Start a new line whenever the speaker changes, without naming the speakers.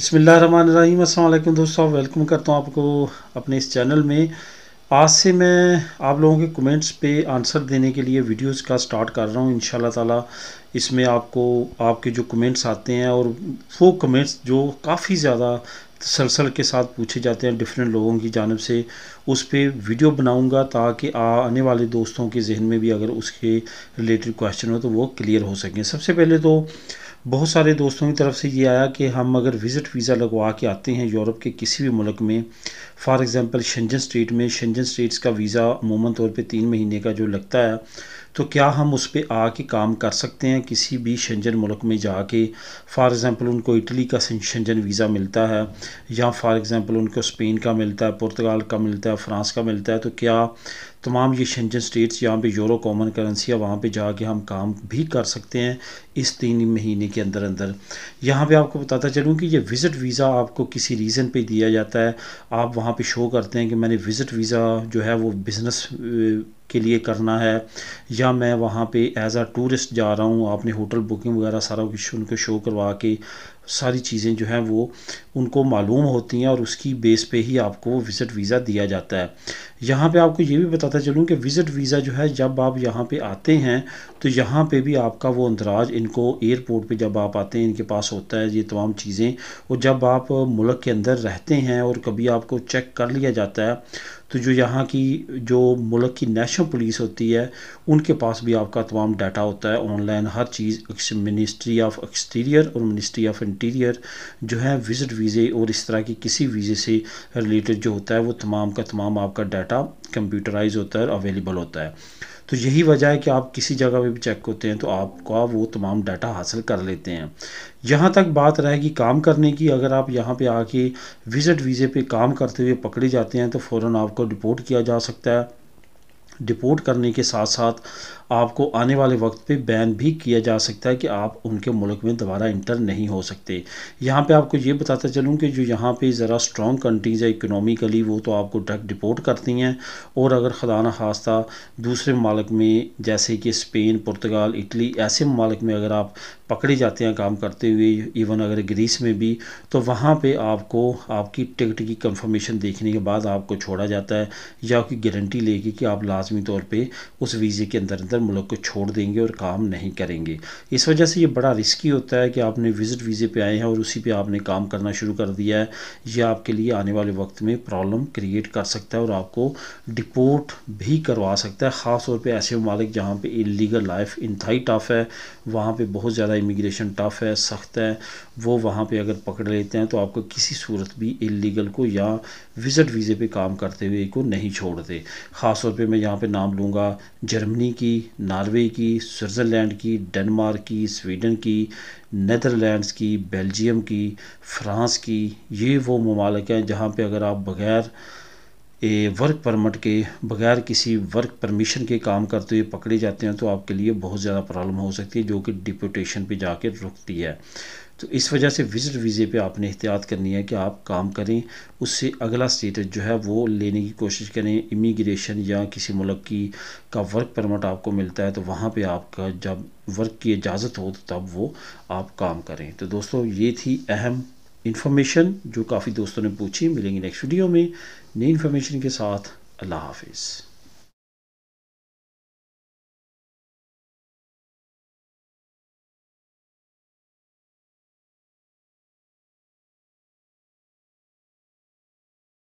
बसमीम अल्लाम दोस्तों वेलकम करता हूँ आपको अपने इस चैनल में आज से मैं आप लोगों के कमेंट्स पे आंसर देने के लिए वीडियोस का स्टार्ट कर रहा हूँ इन ताला इसमें आपको आपके जो कमेंट्स आते हैं और वो कमेंट्स जो काफ़ी ज़्यादा तसलसल के साथ पूछे जाते हैं डिफरेंट लोगों की जानब से उस पर वीडियो बनाऊँगा ताकि आने वाले दोस्तों के जहन में भी अगर उसके रिलेटेड क्वेश्चन हो तो वो क्लियर हो सकें सबसे पहले तो बहुत सारे दोस्तों की तरफ से ये आया कि हम अगर विज़िट वीज़ा लगवा के आते हैं यूरोप के किसी भी मुल्क में फॉर एग्ज़ाम्पल शंजन स्टेट में शंजन स्टेट्स का वीज़ा अमूमन तौर पर तीन महीने का जो लगता है तो क्या हम उस पर आके काम कर सकते हैं किसी भी शंजन मुल्क में जाके फ़ार एग्ज़ाम्पल उनको इटली का शंजन वीज़ा मिलता है या फॉर एग्ज़ाम्पल उनको स्पेन का मिलता है पुर्तगाल का मिलता है फ़्रांस का मिलता है तो क्या तमाम ये शंजन स्टेट्स यहाँ पे यूरो कॉमन करेंसी है वहाँ पे जाके हम काम भी कर सकते हैं इस तीन महीने के अंदर अंदर यहाँ पे आपको बताता चलूँ कि ये विज़िट वीज़ा आपको किसी रीज़न पे दिया जाता है आप वहाँ पे शो करते हैं कि मैंने विज़िट वीज़ा जो है वो बिज़नेस के लिए करना है या मैं वहाँ पे एज आ टूरिस्ट जा रहा हूँ आपने होटल बुकिंग वगैरह सारा कुछ उनको शो करवा के सारी चीज़ें जो हैं वो उनको मालूम होती हैं और उसकी बेस पे ही आपको वो विज़िट वीज़ा दिया जाता है यहाँ पे आपको ये भी बताता चलूँ कि विज़िट वीज़ा जो है जब आप यहाँ पे आते हैं तो यहाँ पे भी आपका वो अंदराज इनको एयरपोर्ट पे जब आप आते हैं इनके पास होता है ये तमाम चीज़ें और जब आप मुल्क के अंदर रहते हैं और कभी आपको चेक कर लिया जाता है तो जो यहाँ की जो मुल्क की नेशनल पुलिस होती है उनके पास भी आपका तमाम डाटा होता है ऑनलाइन हर चीज़ मिनिस्ट्री ऑफ एक्सटीरियर और मिनिस्ट्री ऑफ इंटीरियर जो है विज़िट वीज़े और इस तरह की किसी वीज़े से रिलेटेड जो होता है वो तमाम का तमाम आपका डाटा कंप्यूटराइज होता है अवेलेबल होता है तो यही वजह है कि आप किसी जगह पे भी चेक होते हैं तो आपका वो तमाम डाटा हासिल कर लेते हैं यहाँ तक बात रहेगी काम करने की अगर आप यहाँ पे आके विज़िट वीज़े पे काम करते हुए पकड़े जाते हैं तो फ़ौर आपको रिपोर्ट किया जा सकता है डिपोर्ट करने के साथ साथ आपको आने वाले वक्त पे बैन भी किया जा सकता है कि आप उनके मुल्क में दोबारा इंटर नहीं हो सकते यहाँ पे आपको ये बताता चलूँ कि जो यहाँ पे ज़रा स्ट्रॉन्ग कंट्रीज़ है इकोनॉमिकली वो तो आपको ड्रग डिपोर्ट करती हैं और अगर खुदा खास्ता दूसरे मालिक में जैसे कि स्पेन पुर्तगाल इटली ऐसे मालिक में अगर आप पकड़े जाते हैं काम करते हुए इवन अगर ग्रीस में भी तो वहाँ पे आपको आपकी टिकट की कंफर्मेशन देखने के बाद आपको छोड़ा जाता है या आपकी गारंटी लेगी कि आप लाजमी तौर पे उस वीज़े के अंदर अंदर मुल्क को छोड़ देंगे और काम नहीं करेंगे इस वजह से ये बड़ा रिस्की होता है कि आपने विज़िट वीज़े पर आए हैं और उसी पर आपने काम करना शुरू कर दिया है यह आपके लिए आने वाले वक्त में प्रॉब्लम क्रिएट कर सकता है और आपको डिपोर्ट भी करवा सकता है ख़ास तौर पर ऐसे ममालिक जहाँ पर इलीगल लाइफ इंथाई टफ है वहाँ पर बहुत ज़्यादा इमिग्रेशन टफ़ है सख्त है वो वहाँ पे अगर पकड़ लेते हैं तो आपको किसी सूरत भी इलीगल को या विज़िट वीज़े पे काम करते हुए को नहीं छोड़ते ख़ास तौर पे मैं यहाँ पे नाम लूँगा जर्मनी की नार्वे की स्विट्ज़रलैंड की डेनमार्क की स्वीडन की नदरलैंड्स की बेल्जियम की फ़्रांस की ये वो ममालिक हैं जहाँ पर अगर आप बग़ैर ए, वर्क परमिट के बगैर किसी वर्क परमिशन के काम करते हुए पकड़े जाते हैं तो आपके लिए बहुत ज़्यादा प्रॉब्लम हो सकती है जो कि डिप्यूटेशन पे कर रुकती है तो इस वजह से विजिट वीज़े पे आपने एहतियात करनी है कि आप काम करें उससे अगला स्टेटस जो है वो लेने की कोशिश करें इमिग्रेशन या किसी मुल्क की का वर्क परमिट आपको मिलता है तो वहाँ पे आपका जब वर्क की इजाज़त हो तो तब वो आप काम करें तो दोस्तों ये थी अहम इन्फॉर्मेशन जो काफ़ी दोस्तों ने पूछी मिलेंगी नेक्स्ट वीडियो में नई इन्फॉर्मेशन के साथ अल्लाह हाफिज़